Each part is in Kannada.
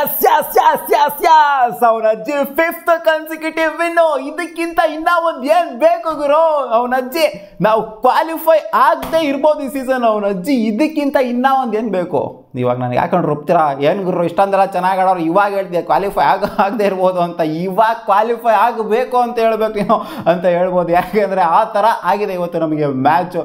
S S S S S ಅವನ ಅಜ್ಜಿ ಫಿಫ್ತ್ ಕನ್ಸಿಕ್ಯೂಟಿವ್ ವಿನ್ನು ಇದಕ್ಕಿಂತ ಇನ್ನ ಒಂದು ಏನು ಬೇಕು ಗುರು ಅವನ ಅಜ್ಜಿ ನಾವು ಕ್ವಾಲಿಫೈ ಆಗದೆ ಇರ್ಬೋದು ಈ ಸೀಸನ್ ಅವನ ಅಜ್ಜಿ ಇದಕ್ಕಿಂತ ಇನ್ನ ಒಂದು ಏನು ಬೇಕು ಇವಾಗ ನನಗೆ ಯಾಕಂದ್ರೆ ರುಬ್ತೀರಾ ಏನು ಗುರು ಇಷ್ಟೊಂದೆಲ್ಲ ಚೆನ್ನಾಗಿ ಆಡೋರು ಇವಾಗ ಹೇಳ್ತೀಯ ಕ್ವಾಲಿಫೈ ಆಗ ಆಗದೆ ಇರ್ಬೋದು ಅಂತ ಇವಾಗ ಕ್ವಾಲಿಫೈ ಆಗಬೇಕು ಅಂತ ಹೇಳ್ಬೇಕು ನೀನು ಅಂತ ಹೇಳ್ಬೋದು ಯಾಕೆಂದರೆ ಆ ಥರ ಆಗಿದೆ ಇವತ್ತು ನಮಗೆ ಮ್ಯಾಚು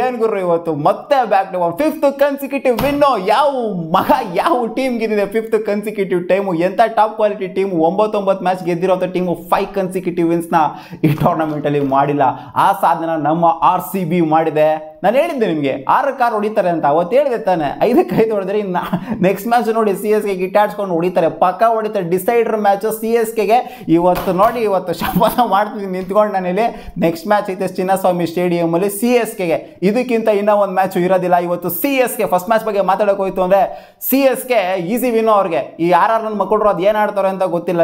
ಏನು ಗುರು ಇವತ್ತು ಮತ್ತೆ back to fifth consecutive win ಯಾವ ಮಗ ಯಾವ ಟೀಮ್ ಗೆದ್ದಿದೆ ಫಿಫ್ತ್ ಕನ್ಸಿಕ್ಯೂಟಿವ್ ಟೈಮು ಎಂಥ ಟಾಪ್ ಕ್ವಾಲಿಟಿ ಟೀಮು ಒಂಬತ್ತೊಂಬತ್ತು ಮ್ಯಾಚ್ ಗೆದ್ದಿರೋಂಥ ಟೀಮು ಫೈವ್ ಕನ್ಸಿಕ್ಯೂಟಿವ್ ವಿನ್ಸ್ನ ಈ ಟೂರ್ನಮೆಂಟಲ್ಲಿ ಮಾಡಿಲ್ಲ ಆ ಸಾಧನ ನಮ್ಮ ಆರ್ ಸಿ ಬಿ ಮಾಡಿದೆ ನಾನು ಹೇಳಿದ್ದೆ ನಿಮಗೆ ಆರು ಕಾರ್ ಹೊಡಿತಾರೆ ಅಂತ ಅವತ್ತು ಹೇಳಿದೆ ತಾನೆ ಐದಕ್ಕೆ ಐದು ಹೊಡೆದ್ರೆ ಇನ್ನು ನೆಕ್ಸ್ಟ್ ಮ್ಯಾಚ್ ನೋಡಿ ಸಿ ಎಸ್ ಕೆ ಗಿಟ್ಟಾಡ್ಸ್ಕೊಂಡು ಹೊಡಿತಾರೆ ಪಕ್ಕ ಹೊಡಿತಾರೆ ಡಿಸೈಡರ್ ಮ್ಯಾಚು ಸಿ ಎಸ್ ಕೆಗೆ ಇವತ್ತು ನೋಡಿ ಇವತ್ತು ಶಪಥ ಮಾಡ್ತೀನಿ ನಿಂತ್ಕೊಂಡು ನಾನಿಲ್ಲಿ ನೆಕ್ಸ್ಟ್ ಮ್ಯಾಚ್ ಐತೆ ಚಿನ್ನಸ್ವಾಮಿ ಸ್ಟೇಡಿಯಮಲ್ಲಿ ಸಿ ಎಸ್ ಕೆಗೆ ಇದಕ್ಕಿಂತ ಇನ್ನೂ ಒಂದು ಮ್ಯಾಚು ಇರೋದಿಲ್ಲ ಇವತ್ತು C S K first match ಬಗ್ಗೆ ಮಾತಾಡೋಕೆ ಹೋಯ್ತು ಅಂದರೆ ಸಿ ಎಸ್ ಕೆ ಈಸಿ ವಿನ್ನೋ ಅವ್ರಿಗೆ ಈ ಆರ್ ನನ್ನ ಮಕ್ಕಳು ಅದು ಆಡ್ತಾರೆ ಅಂತ ಗೊತ್ತಿಲ್ಲ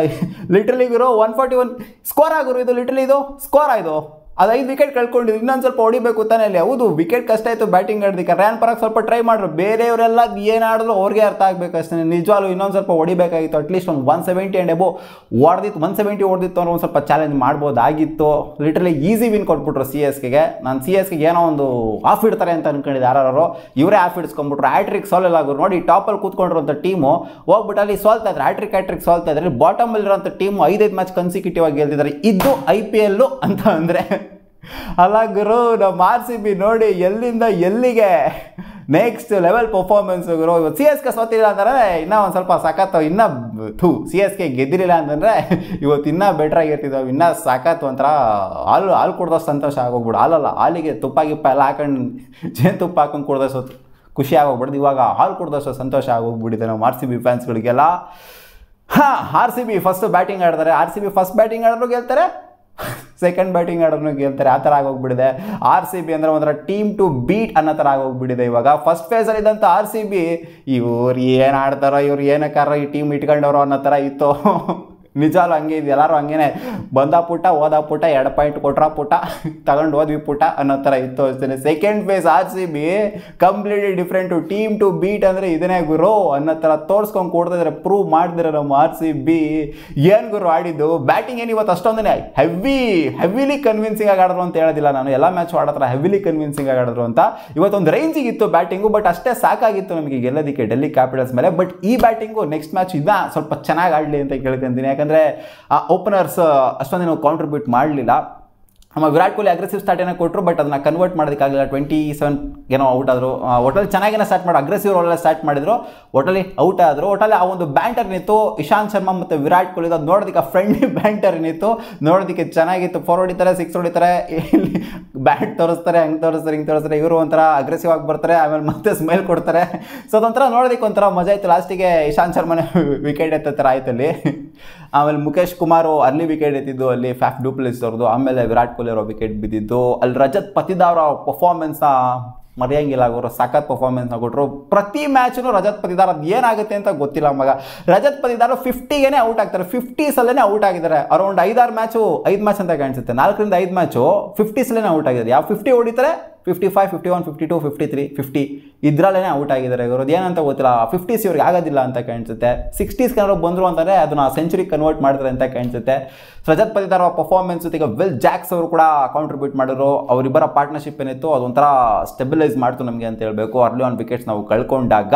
ಲಿಟ್ರಲಿ ಗುರು ಒನ್ ಫಾರ್ಟಿ ಒನ್ ಸ್ಕೋರ್ ಆಗೋರು ಇದು ಲಿಟ್ರಲಿ ಇದು ಸ್ಕೋರ್ ಆಯಿತು ಅದು ಐದು ವಿಕೆಟ್ ಕಳ್ಕೊಂಡಿದ್ರು ಇನ್ನೊಂದು ಸ್ವಲ್ಪ ಹೊಡಿಬೇಕು ತಾನೇ ಅಲ್ಲಿ ಹೌದು ವಿಕೆಟ್ ಕಷ್ಟ ಆಯಿತು ಬ್ಯಾಟಿಂಗ್ ಆಡೋದಕ್ಕೆ ರ್ಯಾನ್ ಪರಾಗ್ ಸ್ವಲ್ಪ ಟ್ರೈ ಮಾಡ್ರು ಬೇರೆಯವರೆಲ್ಲ ಏನಾದರೂ ಅವ್ರಿಗೆ ಅರ್ಥ ಅಷ್ಟೇ ನಿಜವಾಗ್ಲೂ ಇನ್ನೊಂದು ಸ್ವಲ್ಪ ಹೊಡಿಬೇಕಾಗಿತ್ತು ಅಟ್ಲೀಸ್ಟ್ ಒಂದು ಒನ್ ಸೆವೆಂಟಿ ಆ್ಯಂಡ್ ಎಬೋ ಹೊಡೆದಿತ್ತು ಒನ್ ಸೆವೆಂಟಿ ಹೊಡೆದಿತ್ತು ಅನ್ನೋ ಒಂದು ಸ್ವಲ್ಪ ಚಾಲೆಂಜ್ ಮಾಡ್ಬೋದಾಗಿತ್ತು ಲಿಟ್ರಲಿ ಈಸಿ ವಿನ್ ಕೊಟ್ಬಿಟ್ರು ಸಿ ಎಸ್ ಕೆಗೆ ನಾನು ಸಿ ಎಸ್ ಕೆಗೆ ಏನೋ ಒಂದು ಆಫ್ ಇಡ್ತಾರೆ ಅಂತ ಅಂದ್ಕೊಂಡಿದ್ದೆ ಯಾರು ಇವರೇ ಆಫ್ ಇಡ್ಸ್ಕೊಂಡ್ಬಿಟ್ರು ಸೋಲ್ ಸೋಲಲ್ಲಾಗರು ನೋಡಿ ಟಾಪಲ್ಲಿ ಕೂತ್ಕೊಂಡಿರೋಂಥ ಟೀಮು ಹೋಗ್ಬಿಟ್ಟು ಅಲ್ಲಿ ಸೋಲ್ತಾ ಇದ್ರೆ ಹ್ಯಾಟ್ರಿಕ್ ಆಟ್ರಿಕ್ ಸೋಲ್ತಾ ಇದ್ರೆ ಬಾಟಮಲ್ಲಿರೋಂಥ ಟೀಮು ಐದೈದು ಮ್ಯಾಚ್ ಕನ್ಸಿಕ್ಯೂಟಿವ್ ಆಗಿ ಗೆಲ್ತಿದ್ದಾರೆ ಇದು ಐ ಪಿ ಎಲ್ಲು ಅಂತ ಅಂದರೆ ಅಲ್ಲ ಗುರು ನಮ್ಮ ಆರ್ ಸಿ ಬಿ ನೋಡಿ ಎಲ್ಲಿಂದ ಎಲ್ಲಿಗೆ ನೆಕ್ಸ್ಟ್ ಲೆವೆಲ್ ಪರ್ಫಾರ್ಮೆನ್ಸ್ ಗುರು ಇವತ್ತು ಸಿ ಎಸ್ ಕೆ ಸೋತಿಲ್ಲ ಅಂತಂದರೆ ಇನ್ನೂ ಒಂದು ಸ್ವಲ್ಪ ಸಾಕತ್ತು ಇನ್ನೂ ಥೂ ಸಿ ಎಸ್ ಕೆ ಗೆದ್ದಿರಲಿಲ್ಲ ಅಂತಂದರೆ ಇವತ್ತು ಇನ್ನೂ ಬೆಟ್ರಾಗಿರ್ತಿದ್ದವು ಇನ್ನೂ ಸಾಕತ್ತು ಒಂಥರ ಹಾಲು ಹಾಲು ಕುಡ್ದಷ್ಟು ಸಂತೋಷ ಆಗೋಗ್ಬಿಡು ಹಾಲಲ್ಲ ಹಾಲಿಗೆ ತುಪ್ಪ ಗಿಪ್ಪ ಎಲ್ಲ ಹಾಕೊಂಡು ತುಪ್ಪ ಹಾಕೊಂಡು ಕುಡ್ದಷ್ಟು ಖುಷಿ ಆಗೋಗ್ಬಿಡ್ದು ಇವಾಗ ಹಾಲು ಕುಡ್ದಷ್ಟು ಸಂತೋಷ ಆಗೋಗ್ಬಿಟ್ಟಿದೆ ನಾವು ಆರ್ ಸಿ ಬಿ ಫ್ಯಾನ್ಸ್ಗಳಿಗೆಲ್ಲ ಹಾಂ R C B first batting ಆಡ್ತಾರೆ R C B first batting ಆಡಿದ್ರು ಗೆಲ್ತಾರೆ ಸೆಕೆಂಡ್ ಬ್ಯಾಟಿಂಗ್ ಆಡೋನು ಗೆಲ್ತಾರೆ ಆ ಥರ ಆಗೋಗ್ಬಿಟ್ಟಿದೆ ಆರ್ ಸಿ ಬಿ ಅಂದರೆ ಒಂಥರ ಟೀಮ್ ಟು ಬೀಟ್ ಅನ್ನೋ ಥರ ಆಗೋಗ್ಬಿಟ್ಟಿದೆ ಇವಾಗ ಫಸ್ಟ್ ಫೇಸಲ್ಲಿ ಇದ್ದಂಥ ಆರ್ ಸಿ ಬಿ ಇವ್ರು ಏನು ಆಡ್ತಾರೋ ಇವ್ರು ಏನಕ್ಕಾರ ಈ ಟೀಮ್ ಇಟ್ಕೊಂಡವ್ರೋ ಅನ್ನೋ ಥರ ಇತ್ತು ನಿಜಾಲು ಹಂಗೆ ಇದು ಎಲ್ಲರೂ ಹಂಗೇನೆ ಬಂದ ಪುಟ ಓದ ಪುಟ ಎರಡು ಪಾಯಿಂಟ್ ಕೊಟ್ರ ಪುಟ ತಗೊಂಡು ಹೋದ್ವಿ ಪುಟ ಅನ್ನೋ ಥರ ಇತ್ತು second phase R C B completely different team to beat ಅಂದರೆ ಇದನ್ನೇ ಗುರು ಅನ್ನೋ ಥರ ತೋರಿಸ್ಕೊಂಡು ಕೊಡ್ತಿದ್ರೆ ಪ್ರೂವ್ ಮಾಡಿದ್ರೆ ನಮ್ಮ ಆರ್ ಸಿ ಬಿ ಏನು ಗುರು ಆಡಿದ್ದು ಬ್ಯಾಟಿಂಗ್ ಏನು ಇವತ್ತು ಅಷ್ಟೊಂದನೇ ಹೆವಿ ಹೆವಿಲಿ ಕನ್ವಿನ್ಸಿಂಗ್ ಆಗಿ ಆಡಿದ್ರು ಅಂತ ಹೇಳೋದಿಲ್ಲ ನಾನು ಎಲ್ಲ ಮ್ಯಾಚ್ ಆಡತ್ರ ಹೆವಿಲಿ ಕನ್ವಿನ್ಸಿಂಗ್ ಆಗಿ ಆಡಿದ್ರು ಅಂತ ಇವತ್ತೊಂದು ರೇಂಜಿಗೆ ಇತ್ತು ಬ್ಯಾಟಿಂಗು ಬಟ್ ಅಷ್ಟೇ ಸಾಕಾಗಿತ್ತು ನಮಗೆ ಗೆಲ್ಲೋದಕ್ಕೆ ಡೆಲ್ಲಿ ಕ್ಯಾಪಿಟಲ್ಸ್ ಮೇಲೆ ಬಟ್ ಈ ಬ್ಯಾಟಿಂಗು ನೆಕ್ಸ್ಟ್ ಮ್ಯಾಚ್ ಇದ್ದ ಸ್ವಲ್ಪ ಚೆನ್ನಾಗಿ ಆಡಲಿ ಅಂತ ಕೇಳ್ಕೊಂತೀನಿ ಯಾಕಂದರೆ ಯಾಕಂದರೆ ಆ ಓಪನರ್ಸ್ ಅಷ್ಟೊಂದೇನು ಕಾಂಟ್ರಿಬ್ಯೂಟ್ ಮಾಡಲಿಲ್ಲ ನಮ್ಮ ವಿರಾಟ್ ಕೊಹ್ಲಿ ಅಗ್ರೆಸಿವ್ ಏನೋ ಕೊಟ್ಟರು ಬಟ್ ಅದನ್ನ ಕನ್ವರ್ಟ್ ಮಾಡೋದಕ್ಕಾಗಲಿಲ್ಲ ಟ್ವೆಂಟಿ ಸೆವೆನ್ ಏನೋ ಔಟ್ ಆದರು ಒಟ್ಟಲ್ಲಿ ಚೆನ್ನಾಗಿನ ಸ್ಟಾರ್ಟ್ ಮಾಡಿ ಅಗ್ರೆಸಿವ್ ಒಳ್ಳೆ ಸ್ಟಾರ್ಟ್ ಮಾಡಿದ್ರು ಒಟ್ಟಲ್ಲಿ ಔಟ್ ಆದರು ಒಟ್ಟಲ್ಲಿ ಆ ಒಂದು ಬ್ಯಾಂಟರ್ ನಿಂತು ಇಶಾಂತ್ ಶರ್ಮಾ ಮತ್ತು ವಿರಾಟ್ ಕೊಹ್ಲಿ ಅದು ನೋಡೋದಕ್ಕೆ ಫ್ರೆಂಡ್ಲಿ ಬ್ಯಾಂಟರ್ ನಿಂತು ನೋಡೋದಕ್ಕೆ ಚೆನ್ನಾಗಿತ್ತು ಫೋರ್ ಹೊಡಿತಾರೆ ಸಿಕ್ಸ್ ಹೊಡಿತಾರೆ ಇಲ್ಲಿ ಬ್ಯಾಟ್ ತೋರಿಸ್ತಾರೆ ಹಂಗೆ ತೋರಿಸ್ತಾರೆ ಹಿಂಗೆ ತೋರಿಸ್ತಾರೆ ಇವರು ಒಂಥರ ಅಗ್ರೆಸಿವ್ ಆಗಿ ಬರ್ತಾರೆ ಆಮೇಲೆ ಮತ್ತೆ ಸ್ಮೈಲ್ ಕೊಡ್ತಾರೆ ಸೊ ಅದೊಂಥರ ನೋಡೋದಕ್ಕೆ ಒಂಥರ ಮಜಾ ಇತ್ತು ಲಾಸ್ಟಿಗೆ ಇಶಾಂತ್ ಶರ್ಮನೇ ವಿಕೆಟ್ ಎತ್ತ ಥರ ಆಯ್ತು ಅಲ್ಲಿ ಆಮೇಲೆ ಮುಖೇಶ್ ಕುಮಾರ್ ಅರ್ಲಿ ವಿಕೆಟ್ ಎತ್ತಿದ್ದು ಅಲ್ಲಿ ಫ್ಯಾಫ್ ಡೂಪ್ಲಿಸ್ ಅವ್ರದ್ದು ಆಮೇಲೆ ವಿರಾಟ್ ಕೊಹ್ಲಿಯವರು ವಿಕೆಟ್ ಬಿದ್ದಿದ್ದು ಅಲ್ಲಿ ರಜತ್ ಪತಿದಾರ್ ಅವ್ರ ಪರ್ಫಾರ್ಮೆನ್ಸ್ನ ಮರೆಯಂಗಿಲ್ಲ ಅವರು ಸಖತ್ ಪರ್ಫಾರ್ಮೆನ್ಸ್ ಕೊಟ್ಟರು ಪ್ರತಿ ಮ್ಯಾಚೂ ರಜತ್ ಪತಿದಾರ್ ಅದು ಏನಾಗುತ್ತೆ ಅಂತ ಗೊತ್ತಿಲ್ಲ ಮಗ ರಜತ್ ಪತಿದಾರ್ ಫಿಫ್ಟಿಗೇನೆ ಔಟ್ ಆಗ್ತಾರೆ ಫಿಫ್ಟೀಸಲ್ಲೇ ಔಟ್ ಆಗಿದ್ದಾರೆ ಅರೌಂಡ್ ಐದಾರು ಮ್ಯಾಚು ಐದು ಮ್ಯಾಚ್ ಅಂತ ಕಾಣಿಸುತ್ತೆ ನಾಲ್ಕರಿಂದ ಐದು ಮ್ಯಾಚು ಫಿಫ್ಟೀಸಲ್ಲೇ ಔಟ್ ಆಗಿದ್ದಾರೆ ಯಾವ ಫಿಫ್ಟಿ ಹೊಡಿತಾರೆ fifty five fifty one fifty two fifty three fifty ಇದರಲ್ಲೇ ಔಟ್ ಆಗಿದ್ದಾರೆ ಇವರು ಏನಂತ ಗೊತ್ತಿಲ್ಲ ಫಿಫ್ಟೀಸ್ ಇವ್ರಿಗೆ ಆಗೋದಿಲ್ಲ ಅಂತ ಕಾಣಿಸುತ್ತೆ ಸಿಕ್ಸ್ಟೀಸ್ ಕನ್ನಡ ಬಂದರು ಅಂತಂದರೆ ಅದನ್ನು ಸೆಂಚುರಿ ಕನ್ವರ್ಟ್ ಮಾಡ್ತಾರೆ ಅಂತ ಕಾಣಿಸುತ್ತೆ ರಜತ್ ಪತಿದಾರ್ ಪರ್ಫಾರ್ಮೆನ್ಸ್ ಜೊತೆಗೆ ವೆಲ್ ಜಾಕ್ಸ್ ಅವರು ಕೂಡ ಕಾಂಟ್ರಿಬ್ಯೂಟ್ ಮಾಡಿದ್ರು ಅವರಿಬ್ಬರ ಪಾರ್ಟ್ನರ್ಶಿಪ್ ಏನಿತ್ತು ಅದೊಂಥರ ಸ್ಟೆಬಿಲೈಸ್ ಮಾಡ್ತು ನಮಗೆ ಅಂತ ಹೇಳಬೇಕು ಅರ್ಲಿ ಆನ್ ವಿಕೆಟ್ಸ್ ನಾವು ಕಳ್ಕೊಂಡಾಗ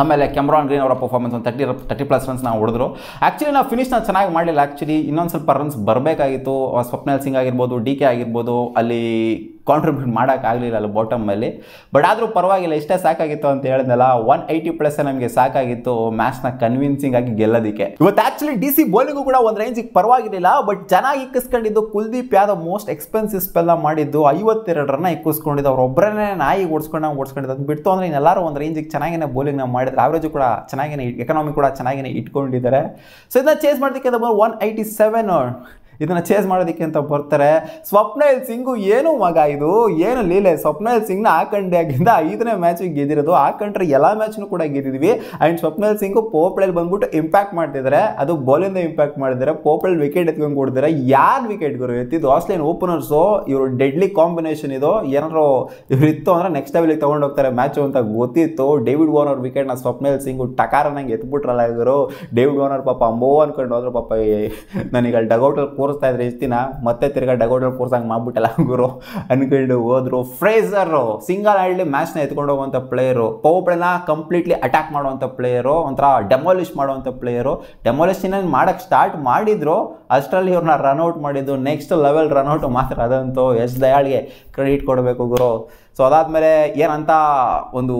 ಆಮೇಲೆ ಕೆಮ್ರಾನ್ ಗ್ರೀನ್ ಅವರ ಪರ್ಫಾರ್ಮೆನ್ಸ್ ಒಂದು ತರ್ಟಿ ತರ್ಟಿ ಪ್ಲಸ್ ರನ್ಸ್ ನಾವು ಹೊಡೆದ್ರು ಆ್ಯಕ್ಚುಲಿ ನಾವು ಫಿನಿಶ್ನ ಚೆನ್ನಾಗಿ ಮಾಡಲಿಲ್ಲ ಆ್ಯಕ್ಚುಲಿ ಇನ್ನೊಂದು ಸ್ವಲ್ಪ ರನ್ಸ್ ಬರಬೇಕಾಗಿತ್ತು ಸ್ವಪ್ನಲ್ ಸಿಂಗ್ ಆಗಿರ್ಬೋದು ಡಿ ಕೆ ಆಗಿರ್ಬೋದು ಅಲ್ಲಿ ಕಾಂಟ್ರಿಬ್ಯೂಟ್ ಮಾಡೋಕ್ಕಾಗಲಿಲ್ಲ ಅಲ್ಲಿ ಬಾಟಮಲ್ಲಿ ಬಟ್ ಆದರೂ ಪರವಾಗಿಲ್ಲ ಇಷ್ಟೇ ಸಾಕಾಗಿತ್ತು ಅಂತ ಹೇಳಿದ್ನಲ್ಲ ಒನ್ ಏಯ್ಟಿ ಪ್ಲಸ್ ನಮಗೆ ಸಾಕಾಗಿತ್ತು ಮ್ಯಾಚ್ನ ಕನ್ವಿನ್ಸಿಂಗ್ ಆಗಿ ಗೆಲ್ಲೋದಕ್ಕೆ ಇವತ್ತು ಆ್ಯಕ್ಚುಲಿ ಡಿ ಸಿ ಬೌಲಿಂಗು ಕೂಡ ಒಂದು ರೇಂಜಿಗೆ ಪರವಾಗಿರಲಿಲ್ಲ ಬಟ್ ಚೆನ್ನಾಗಿ ಇಕ್ಕಿಸ್ಕೊಂಡಿದ್ದು ಕುಲ್ದೀಪ್ ಯಾವ ಮೋಸ್ಟ್ ಎಕ್ಸ್ಪೆನ್ಸಿವ್ ಸ್ಪೆಲ್ಲ ಮಾಡಿದ್ದು ಐವತ್ತೆರಡು ರನ್ನ ಇಕ್ಕಿಸ್ಕೊಂಡಿದ್ದು ಅವ್ರು ಒಬ್ಬರನ್ನೇ ನಾಯಿ ಓಡಿಸ್ಕೊಂಡು ಓಡಿಸ್ಕೊಂಡಿದ್ದು ಅದು ಬಿಡ್ತು ಅಂದರೆ ಇನ್ನೆಲ್ಲರೂ ಒಂದು ರೇಂಜಿಗೆ ಚೆನ್ನಾಗಿನ ಬೌಲಿಂಗ್ನ ಮಾಡಿದ್ರೆ ಆವ್ರೇಜು ಕೂಡ ಚೆನ್ನಾಗೇ ಎಕನಾಮಿ ಕೂಡ ಚೆನ್ನಾಗೇ ಇಟ್ಕೊಂಡಿದ್ದಾರೆ ಸೊ ಇದನ್ನ ಚೇಸ್ ಮಾಡೋದಕ್ಕೆ ಒನ್ ಏಯ್ಟಿ ಸೆವೆನ್ ಇದನ್ನು ಚೇಸ್ ಮಾಡೋದಕ್ಕೆ ಅಂತ ಬರ್ತಾರೆ ಸ್ವಪ್ನಲ್ ಸಿಂಗು ಏನು ಮಗ ಇದು ಏನು ಲೀಲೆ ಸ್ವಪ್ನಲ್ ಸಿಂಗ್ನ ಆ ಆಗಿಂದ ಐದನೇ ಮ್ಯಾಚ್ ಗೆದ್ದಿರೋದು ಆ ಕಂಡ್ರೆ ಎಲ್ಲ ಮ್ಯಾಚ್ನು ಕೂಡ ಗೆದ್ದಿದ್ವಿ ಆ್ಯಂಡ್ ಸ್ವಪ್ನಲ್ ಸಿಂಗು ಪೋಪಳಲ್ಲಿ ಬಂದ್ಬಿಟ್ಟು ಇಂಪ್ಯಾಕ್ಟ್ ಮಾಡ್ತಿದ್ದಾರೆ ಅದು ಬೌಲಿಂದ ಇಂಪ್ಯಾಕ್ಟ್ ಮಾಡಿದ್ದಾರೆ ಪೋಪಳಲ್ಲಿ ವಿಕೆಟ್ ಎತ್ಕೊಂಡು ಕೊಡ್ತಾರೆ ಯಾರು ವಿಕೆಟ್ ಗುರು ಎತ್ತಿದ್ದು ಆಸ್ಟ್ರೇಲಿಯನ್ ಓಪನರ್ಸು ಇವರು ಡೆಡ್ಲಿ ಕಾಂಬಿನೇಷನ್ ಇದು ಏನಾದ್ರು ಇವ್ರು ಇತ್ತು ಅಂದರೆ ನೆಕ್ಸ್ಟ್ ಟೈಮಲ್ಲಿ ತೊಗೊಂಡು ಹೋಗ್ತಾರೆ ಮ್ಯಾಚು ಅಂತ ಗೊತ್ತಿತ್ತು ಡೇವಿಡ್ ವಾರ್ನರ್ ವಿಕೆಟ್ನ ಸ್ವಪ್ನಲ್ ಸಿಂಗು ಟಕಾರ ನಂಗೆ ಎತ್ಬಿಟ್ರಲ್ಲ ಇವರು ಡೇವಿಡ್ ವಾರ್ನರ್ ಪಾಪ ಅಂಬೋ ಅನ್ಕೊಂಡು ಹೋದ್ರೆ ಪಾಪ ನನಗೆ ಅಲ್ಲಿ ಡಗೌಟಲ್ಲಿ ತೋರಿಸ್ತಾ ಇದ್ರೆ ದಿನ ಮತ್ತೆ ತಿರ್ಗಾ ಕೋರ್ಸ್ ಹಂಗೆ ಮಾಡ್ಬಿಟ್ಟಲ್ಲ ಗುರು ಅನ್ಕೊಂಡು ಹೋದ್ರು ಫ್ರೇಸರು ಸಿಂಗಲ್ ಮ್ಯಾಚ್ ಮ್ಯಾಚ್ನ ಎತ್ಕೊಂಡು ಹೋಗುವಂಥ ಪ್ಲೇಯರು ಪೋಪ್ಳನ್ನ ಕಂಪ್ಲೀಟ್ಲಿ ಅಟ್ಯಾಕ್ ಮಾಡುವಂಥ ಪ್ಲೇಯರು ಒಂಥರ ಡೆಮಾಲಿಷ್ ಮಾಡುವಂಥ ಪ್ಲೇಯರು ಡೆಮಾಲಿಷಿನ ಮಾಡೋಕ್ಕೆ ಸ್ಟಾರ್ಟ್ ಮಾಡಿದ್ರು ಅಷ್ಟರಲ್ಲಿ ಇವ್ರನ್ನ ರನ್ಔಟ್ ಮಾಡಿದ್ದು ನೆಕ್ಸ್ಟ್ ಲೆವೆಲ್ ರನ್ಔಟ್ ಮಾತ್ರ ಅದಂತೂ ಎಸ್ ದಯಾಳಿಗೆ ಕ್ರೆಡಿಟ್ ಕೊಡಬೇಕು ಗುರು ಸೊ ಅದಾದಮೇಲೆ ಏನಂತ ಒಂದು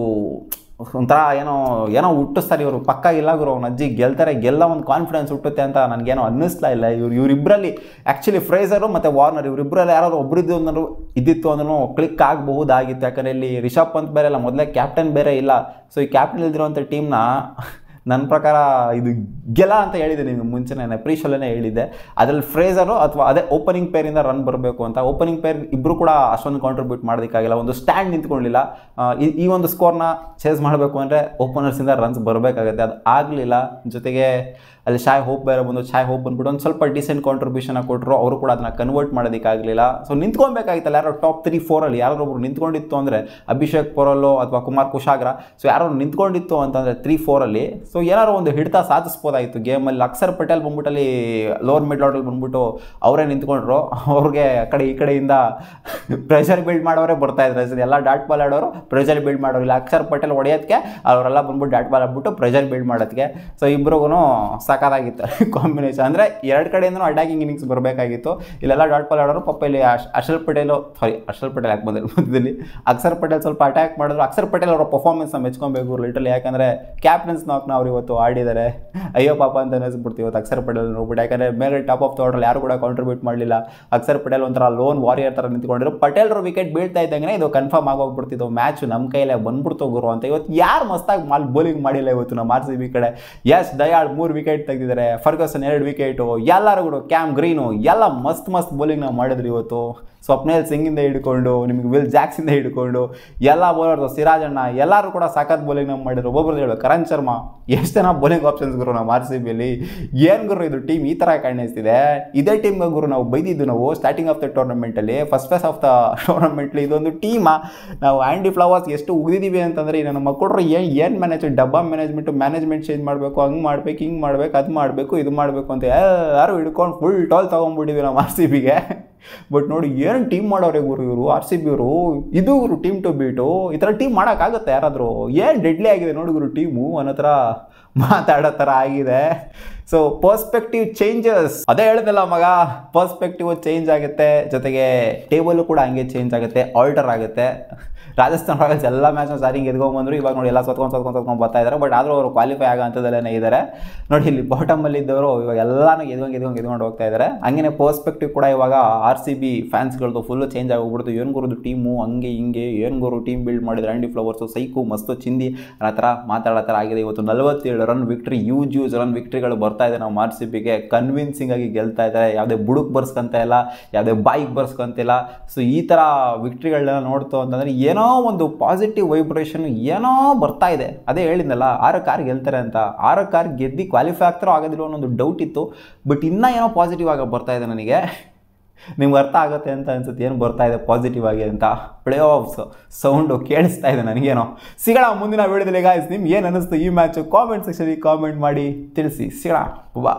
ಒಂಥರ ಏನೋ ಏನೋ ಹುಟ್ಟಿಸ್ತಾರೆ ಇವರು ಪಕ್ಕ ಇಲ್ಲ ಗುರು ಅವ್ನ ಅಜ್ಜಿ ಗೆಲ್ತಾರೆ ಗೆಲ್ಲ ಒಂದು ಕಾನ್ಫಿಡೆನ್ಸ್ ಹುಟ್ಟುತ್ತೆ ಅಂತ ನನಗೇನೋ ಅನ್ನಿಸ್ತಾ ಇಲ್ಲ ಇವ್ರು ಇವರಿಬ್ಬರಲ್ಲಿ ಆ್ಯಕ್ಚುಲಿ ಫ್ರೇಸರು ಮತ್ತು ವಾರ್ನರ್ ಇವರಿಬ್ಬರಲ್ಲಿ ಯಾರಾದರೂ ಒಬ್ಬರಿದ್ದು ಅಂದರು ಇದ್ದಿತ್ತು ಅಂದ್ರೂ ಕ್ಲಿಕ್ ಆಗಬಹುದಾಗಿತ್ತು ಯಾಕಂದರೆ ಇಲ್ಲಿ ರಿಷಬ್ ಪಂತ್ ಬೇರೆ ಇಲ್ಲ ಮೊದಲೇ ಕ್ಯಾಪ್ಟನ್ ಬೇರೆ ಇಲ್ಲ ಸೊ ಈ ಕ್ಯಾಪ್ಟನ್ ಇಲ್ದಿರುವಂಥ ಟೀಮ್ನ ನನ್ನ ಪ್ರಕಾರ ಇದು ಗೆಲ ಅಂತ ಹೇಳಿದೆ ನೀನು ಮುಂಚೆನೇ ನಾನು ಹೇಳಿದ್ದೆ ಅದರಲ್ಲಿ ಫ್ರೇಸರು ಅಥವಾ ಅದೇ ಓಪನಿಂಗ್ ಪೇರಿಂದ ರನ್ ಬರಬೇಕು ಅಂತ ಓಪನಿಂಗ್ ಪೇರ್ ಇಬ್ಬರು ಕೂಡ ಅಷ್ಟೊಂದು ಕಾಂಟ್ರಿಬ್ಯೂಟ್ ಮಾಡೋದಕ್ಕಾಗಿಲ್ಲ ಒಂದು ಸ್ಟ್ಯಾಂಡ್ ನಿಂತ್ಕೊಳ್ಳಿಲ್ಲ ಈ ಒಂದು ಸ್ಕೋರ್ನ ಚೇಸ್ ಮಾಡಬೇಕು ಅಂದರೆ ಓಪನರ್ಸಿಂದ ರನ್ಸ್ ಬರಬೇಕಾಗುತ್ತೆ ಅದು ಆಗಲಿಲ್ಲ ಜೊತೆಗೆ ಅಲ್ಲಿ ಶಾಯ್ ಹೋಪ್ ಬೇರೆ ಬಂದು ಶಾಯ್ ಹೋಪ್ ಬಂದ್ಬಿಟ್ಟು ಒಂದು ಸ್ವಲ್ಪ ಡಿಸೆಂಟ್ ಕಾಂಟ್ರಿಬ್ಯೂಷನ್ ಕೊಟ್ಟರು ಅವರು ಕೂಡ ಅದನ್ನ ಕನ್ವರ್ಟ್ ಮಾಡೋದಕ್ಕಾಗಲಿಲ್ಲ ಸೊ ನಿಂತ್ಕೊಬೇಕಾಗಿತ್ತಲ್ಲ ಯಾರೋ ಟಾಪ್ ತ್ರೀ ಫೋರಲ್ಲಿ ಯಾರೋ ಒಬ್ರು ನಿಂತ್ಕೊಂಡಿತ್ತು ಅಂದರೆ ಅಭಿಷೇಕ್ ಪೊರಲ್ಲೋ ಅಥವಾ ಕುಮಾರ್ ಕುಶಾಗ್ರ ಸೊ ಯಾರೋ ನಿಂತ್ಕೊಂಡಿತ್ತು ಅಂತಂದರೆ ತ್ರೀ ಫೋರಲ್ಲಿ ಸೊ ಏನಾರು ಒಂದು ಹಿಡಿತ ಸಾಧಿಸ್ಬೋದಾಗಿತ್ತು ಗೇಮಲ್ಲಿ ಅಕ್ಷರ್ ಪಟೇಲ್ ಬಂದ್ಬಿಟ್ಟಲ್ಲಿ ಲೋವರ್ ಮಿಡ್ ಆರ್ಡರ್ ಬಂದ್ಬಿಟ್ಟು ಅವರೇ ನಿಂತ್ಕೊಂಡ್ರು ಅವ್ರಿಗೆ ಆ ಕಡೆ ಈ ಕಡೆಯಿಂದ ಪ್ರೆಷರ್ ಬಿಲ್ಡ್ ಮಾಡೋರೇ ಬರ್ತಾಯಿದ್ರು ಎಲ್ಲ ಡಾಟ್ ಬಾಲ್ ಆಡೋರು ಪ್ರೆಷರ್ ಬಿಲ್ಡ್ ಮಾಡೋರು ಇಲ್ಲ ಅಕ್ಷರ್ ಪಟೇಲ್ ಹೊಡೆಯೋದಕ್ಕೆ ಅವರೆಲ್ಲ ಬಂದ್ಬಿಟ್ಟು ಡಾಟ್ ಬಾಲ್ ಆಗ್ಬಿಟ್ಟು ಪ್ರೆಷರ್ ಬಿಲ್ಡ್ ಮಾಡೋದಕ್ಕೆ ಸೊ ಇಬ್ಬರಿಗೂ ಸಾಕಾಗಿತ್ತು ಕಾಂಬಿನೇಷನ್ ಅಂದರೆ ಎರಡು ಕಡೆಯಿಂದನೂ ಅಟ್ಯಾಕಿಂಗ್ ಇನ್ನಿಂಗ್ಸ್ ಬರಬೇಕಾಗಿತ್ತು ಇಲ್ಲೆಲ್ಲ ಡಾಟ್ ಪಾಲ್ ಆಡೋರು ಪಪ್ಪ ಇಲ್ಲಿ ಅಶಲ್ ಅರ್ಷಲ್ ಪಟೇಲು ಸಾರಿ ಅಶಲ್ ಪಟೇಲ್ ಯಾಕೆ ಬಂದಿಲ್ಲ ಮಧ್ಯದಲ್ಲಿ ಅಕ್ಷರ್ ಪಟೇಲ್ ಸ್ವಲ್ಪ ಅಟ್ಯಾಕ್ ಮಾಡಿದ್ರು ಅಕ್ಷರ್ ಪಟೇಲ್ ಅವರ ಪರ್ಫಾರ್ಮೆನ್ಸ್ ನಾವು ಮೆಚ್ಕೊಬೇಕು ಲಿಟಲ್ ಯಾಕಂದರೆ ಕ್ಯಾಪ್ಟನ್ಸ್ ನಾಕ್ನ ಅವ್ರು ಇವತ್ತು ಆಡಿದ್ದಾರೆ ಅಯ್ಯೋ ಪಾಪ ಅಂತ ಅನ್ನಿಸ್ಬಿಡ್ತೀವಿ ಇವತ್ತು ಅಕ್ಷರ್ ಪಟೇಲ್ ನೋಡ್ಬಿಟ್ಟು ಯಾಕಂದರೆ ಮೇಲೆ ಟಾಪ್ ಆಫ್ ದ ಯಾರು ಕೂಡ ಕಾಂಟ್ರಿಬ್ಯೂಟ್ ಮಾಡಲಿಲ್ಲ ಅಕ್ಷರ್ ಪಟೇಲ್ ಒಂಥರ ಲೋನ್ ವಾರಿಯರ್ ಥರ ಪಟೇಲ್ ರ ವಿಕೆಟ್ ಬೀಳ್ತಾ ಇದ್ದಂಗೆ ಇದು ಕನ್ಫರ್ಮ್ ಆಗೋಗ್ಬಿಡ್ತಿದ್ದು ಮ್ಯಾಚ್ ನಮ್ಮ ಕೈಲೇ ಬಂದ್ಬಿಡ್ತು ಗುರು ಅಂತ ಇವತ್ತು ಯಾರು ಮಸ್ತಾಗಿ ಮಾಲ್ ಬೌಲಿಂಗ್ ಮಾಡಿಲ್ಲ ಇವತ್ತು ನಮ್ಮ ಆರ್ ಸಿ ಬಿ ಕಡೆ ಎಸ್ ದಯಾಳ್ ಮೂರು ವಿಕೆಟ್ ವಿಕೆಟ್ ತೆಗೆದಿದ್ದಾರೆ ಫರ್ಗಸನ್ ಎರಡು ವಿಕೆಟು ಎಲ್ಲರೂ ಕೂಡ ಕ್ಯಾಮ್ ಗ್ರೀನು ಎಲ್ಲ ಮಸ್ತ್ ಮಸ್ತ್ ಬೌಲಿಂಗ್ನ ಮಾಡಿದ್ರು ಇವತ್ತು ಸ್ವಪ್ನೇಲ್ ಸಿಂಗಿಂದ ಹಿಡ್ಕೊಂಡು ನಿಮಗೆ ವಿಲ್ ಜಾಕ್ಸಿಂದ ಹಿಡ್ಕೊಂಡು ಎಲ್ಲ ಸಿರಾಜ್ ಸಿರಾಜಣ್ಣ ಎಲ್ಲರೂ ಕೂಡ ಸಖತ್ ಬೌಲಿಂಗ್ನ ಮಾಡಿದ್ರು ಒಬ್ಬೊಬ್ಬರು ಹೇಳು ಕರಣ್ ಶರ್ಮಾ ಎಷ್ಟು ಜನ ಬೌಲಿಂಗ್ ಆಪ್ಷನ್ಸ್ ಗುರು ನಮ್ಮ ಆರ್ ಸಿ ಬಿಲಿ ಏನು ಗುರು ಇದು ಟೀಮ್ ಈ ಥರ ಕಾಣಿಸ್ತಿದೆ ಇದೇ ಟೀಮ್ಗೆ ಗುರು ನಾವು ಬೈದಿದ್ದು ನಾವು ಸ್ಟಾರ್ಟಿಂಗ್ ಆಫ್ ದ ಟೂರ್ನಮೆಂಟಲ್ಲಿ ಫಸ್ಟ್ ಫೇಸ್ ಆಫ್ ದ ಟೂರ್ನಮೆಂಟ್ಲಿ ಇದೊಂದು ಟೀಮಾ ನಾವು ಆ್ಯಂಡಿ ಫ್ಲವರ್ಸ್ ಎಷ್ಟು ಉಗಿದಿದ್ದೀವಿ ಅಂತಂದರೆ ನನ್ನ ಮಕ್ಕಳು ಏನು ಏನು ಮ್ಯಾನೇಜ್ ಡಬ್ಬಾ ಮ್ಯಾನೇಜ್ಮೆಂಟು ಮ್ಯಾನೇಜ್ಮೆಂಟ್ ಚೇಂಜ್ ಮಾಡಬೇಕು ಹಂಗೆ ಮಾಡ್ಬೇಕು ಹಿಂಗೆ ಮಾಡ್ಬೇಕು ಮಾಡ್ಬೇಕು ಅದು ಮಾಡಬೇಕು ಇದು ಮಾಡಬೇಕು ಅಂತ ಎಲ್ಲರೂ ಹಿಡ್ಕೊಂಡು ಫುಲ್ ಟೋಲ್ ತೊಗೊಂಡ್ಬಿಟ್ಟಿದ್ವಿ ನಮ್ಮ ಆರ್ ಸಿ ಬಿಗೆ ಬಟ್ ನೋಡಿ ಏನು ಟೀಮ್ ಮಾಡೋರೆ ಗುರು ಇವರು ಆರ್ ಸಿ ಬಿ ಇವರು ಇದು ಗುರು ಟೀಮ್ ಟು ಬೀಟು ಈ ಥರ ಟೀಮ್ ಮಾಡೋಕ್ಕಾಗತ್ತೆ ಯಾರಾದರೂ ಏನು ಡೆಡ್ಲಿ ಆಗಿದೆ ನೋಡಿ ಗುರು ಟೀಮು ಅನ್ನೋ ಥರ ಮಾತಾಡೋ ಥರ ಆಗಿದೆ ಸೊ ಪರ್ಸ್ಪೆಕ್ಟಿವ್ ಚೇಂಜಸ್ ಅದೇ ಹೇಳ್ದಲ್ಲ ಮಗ ಪರ್ಸ್ಪೆಕ್ಟಿವ್ ಚೇಂಜ್ ಆಗುತ್ತೆ ಜೊತೆಗೆ ಟೇಬಲ್ ಕೂಡ ಹಂಗೆ ಚೇಂಜ್ ಆಗುತ್ತೆ ಆಲ್ಟರ್ ಆಗುತ್ತೆ ರಾಜಸ್ಥಾನ್ ರಾಯಲ್ಸ್ ಎಲ್ಲ ಮ್ಯಾಚ್ನ ಎದ್ಕೊಂಡ್ ಬಂದ್ರು ಇವಾಗ ನೋಡಿ ಎಲ್ಲ ಸತ್ಕೊಂಡು ಸತ್ಕೊಂಡು ಸತ್ಕೊಂಡು ಬರ್ತಾ ಇದ್ದಾರೆ ಬಟ್ ಆದರೂ ಅವರು ಕ್ವಾಲಿಫೈ ಆಗೋ ಅಂಥದ್ದಲ್ಲೇ ಇದ್ದಾರೆ ನೋಡಿ ಇಲ್ಲಿ ಬಾಟಮಲ್ಲಿ ಇದ್ದವರು ಇವಾಗ ಎಲ್ಲನೂ ಎದ್ಕೊಂಡು ಎದ್ಕೊಂಡು ಎದ್ಕೊಂಡು ಹೋಗ್ತಾ ಇದ್ದಾರೆ ಹಂಗೆ ಪರ್ಸ್ಪೆಕ್ಟಿವ್ ಕೂಡ ಇವಾಗ ಆರ್ ಸಿ ಬಿ ಫ್ಯಾನ್ಸ್ಗಳದು ಫುಲ್ಲು ಚೇಂಜ್ ಆಗೋಗ್ಬಿಡ್ತು ಏನು ಗುರುದು ಟೀಮು ಹಂಗೆ ಹಿಂಗೆ ಏನು ಗುರು ಟೀಮ್ ಬಿಲ್ಡ್ ಮಾಡಿದ್ರು ಆ್ಯಂಡಿ ಫ್ಲವರ್ಸು ಸೈಕು ಮಸ್ತು ಚಿಂದಿ ಆ ಥರ ಮಾತಾಡೋ ಥರ ಆಗಿದೆ ಇವತ್ತು ನಲವತ್ತೇಳು run victory use use run ವಿಕ್ಟ್ರಿಗಳು ಬರ್ತಾ ಇದೆ ನಾವು ಆರ್ ಸಿ ಬಿಗೆ ಕನ್ವಿನ್ಸಿಂಗ್ ಆಗಿ ಗೆಲ್ತಾ ಇದ್ದಾರೆ ಯಾವುದೇ ಬುಡುಕ್ ಬರ್ಸ್ಕೊಂತ ಇಲ್ಲ ಯಾವುದೇ ಬೈಕ್ ಬರ್ಸ್ಕೊಂತಿಲ್ಲ ಸೊ ಈ ಥರ ವಿಕ್ಟ್ರಿಗಳನ್ನೆಲ್ಲ ನೋಡ್ತು ಅಂತಂದರೆ ಏನೋ ಒಂದು ಪಾಸಿಟಿವ್ ವೈಬ್ರೇಷನ್ ಏನೋ ಬರ್ತಾ ಇದೆ ಅದೇ ಹೇಳಿದ್ನಲ್ಲ ಆರು ಕಾರ್ ಗೆಲ್ತಾರೆ ಅಂತ ಆರ ಕಾರ್ ಗೆದ್ದು ಕ್ವಾಲಿಫೈ ಆಗ್ತಾರೋ ಆಗೋದಿಲ್ಲ ಅನ್ನೋ ಒಂದು ಡೌಟ್ ಇತ್ತು ಬಟ್ ಇನ್ನೂ ಏನೋ ಪಾಸಿಟಿವ್ ಆಗಿ ಬರ್ತಾ ಇದೆ ನನಗೆ ನಿಮ್ಗೆ ಅರ್ಥ ಆಗುತ್ತೆ ಅಂತ ಅನ್ಸುತ್ತೆ ಏನು ಬರ್ತಾ ಇದೆ ಪಾಸಿಟಿವ್ ಆಗಿ ಅಂತ ಪ್ಲೇ ಆಫ್ಸ್ ಸೌಂಡು ಕೇಳಿಸ್ತಾ ಇದೆ ನನಗೇನೋ ಸಿಗೋಣ ಮುಂದಿನ ವೀಡಿಯೋದಲ್ಲಿ ಗಾಯ್ಸ್ ನಿಮ್ಗೆ ಏನು ಅನ್ನಿಸ್ತು ಈ ಮ್ಯಾಚು ಕಾಮೆಂಟ್ ಸೆಕ್ಷನಿಗೆ ಕಾಮೆಂಟ್ ಮಾಡಿ ತಿಳಿಸಿ ಸಿಗೋಣ ಬಾ